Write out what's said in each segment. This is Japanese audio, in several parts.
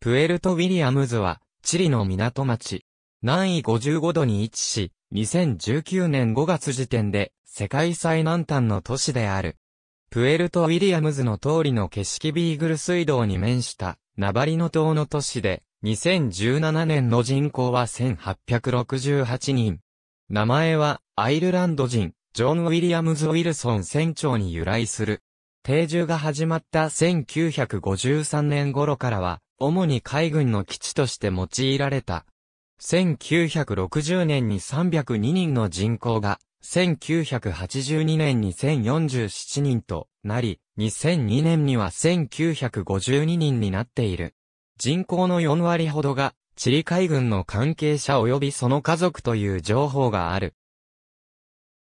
プエルト・ウィリアムズは、チリの港町。南緯55度に位置し、2019年5月時点で、世界最南端の都市である。プエルト・ウィリアムズの通りの景色ビーグル水道に面した、ナバリノ島の都市で、2017年の人口は1868人。名前は、アイルランド人、ジョン・ウィリアムズ・ウィルソン船長に由来する。定住が始まった1953年頃からは、主に海軍の基地として用いられた。1960年に302人の人口が、1982年に1047人となり、2002年には1952人になっている。人口の4割ほどが、チリ海軍の関係者及びその家族という情報がある。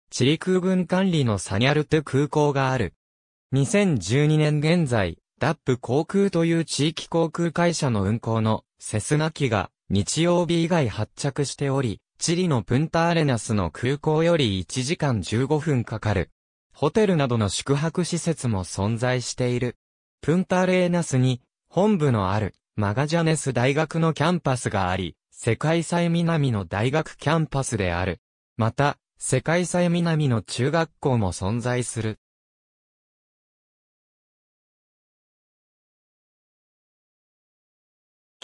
チリ空軍管理のサニャルト空港がある。2012年現在、ダップ航空という地域航空会社の運航のセスナ機が日曜日以外発着しており、チリのプンターレナスの空港より1時間15分かかる。ホテルなどの宿泊施設も存在している。プンターレナスに本部のあるマガジャネス大学のキャンパスがあり、世界最南の大学キャンパスである。また、世界最南の中学校も存在する。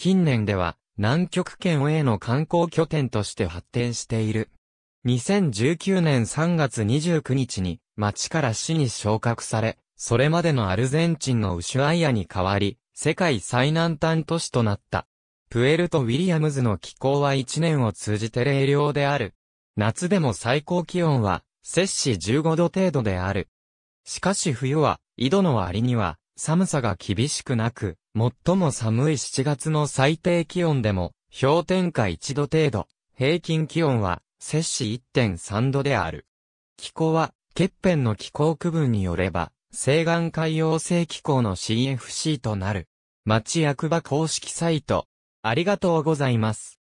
近年では南極圏への観光拠点として発展している。2019年3月29日に町から市に昇格され、それまでのアルゼンチンのウシュアイアに代わり、世界最南端都市となった。プエルト・ウィリアムズの気候は1年を通じて冷涼である。夏でも最高気温は、摂氏15度程度である。しかし冬は、井戸の割には、寒さが厳しくなく、最も寒い7月の最低気温でも、氷点下1度程度、平均気温は、摂氏1.3度である。気候は、欠片の気候区分によれば、西岸海洋性気候の CFC となる。町役場公式サイト。ありがとうございます。